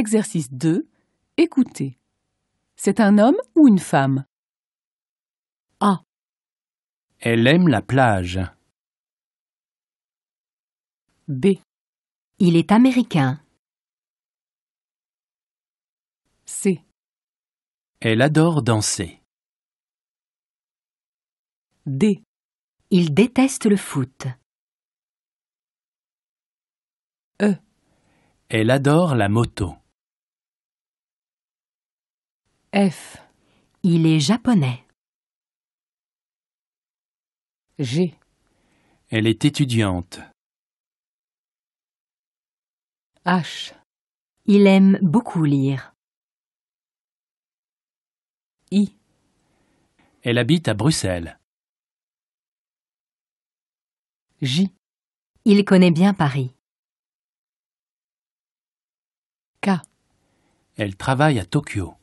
Exercice 2. Écoutez. C'est un homme ou une femme A. Elle aime la plage. B. Il est américain. C. Elle adore danser. D. Il déteste le foot. E. Elle adore la moto. F. Il est japonais. G. Elle est étudiante. H. Il aime beaucoup lire. I. Elle habite à Bruxelles. J. Il connaît bien Paris. K. Elle travaille à Tokyo.